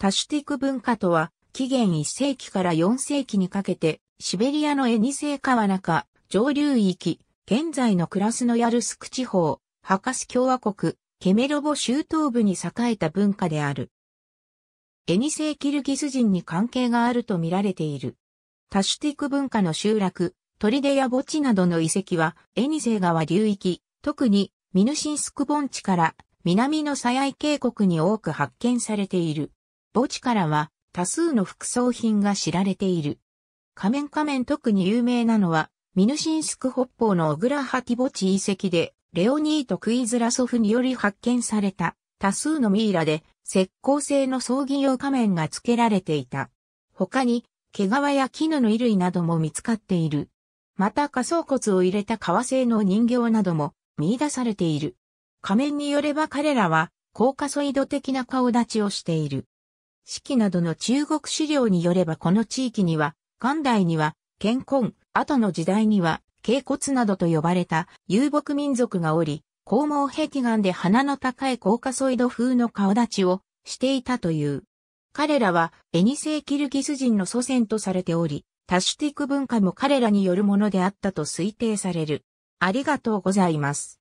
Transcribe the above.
タシュティク文化とは、紀元1世紀から4世紀にかけて、シベリアのエニセイ川中、上流域、現在のクラスノヤルスク地方、ハカス共和国、ケメロボ州東部に栄えた文化である。エニセイキルギス人に関係があると見られている。タシュティク文化の集落、トリデや墓地などの遺跡は、エニセイ川流域、特にミヌシンスク盆地から南のサヤイ渓谷に多く発見されている。墓地からは多数の副葬品が知られている。仮面仮面特に有名なのは、ミヌシンスク北方のグハティ墓地遺跡で、レオニート・クイズラソフにより発見された多数のミイラで石膏製の葬儀用仮面が付けられていた。他に、毛皮や絹の衣類なども見つかっている。また仮想骨を入れた革製の人形なども見出されている。仮面によれば彼らは、高カソイド的な顔立ちをしている。四季などの中国資料によればこの地域には、元代には、健康、後の時代には、渓骨などと呼ばれた遊牧民族がおり、肛門壁岩で鼻の高いコーカソイド風の顔立ちをしていたという。彼らはエニセイキルギス人の祖先とされており、タシュティク文化も彼らによるものであったと推定される。ありがとうございます。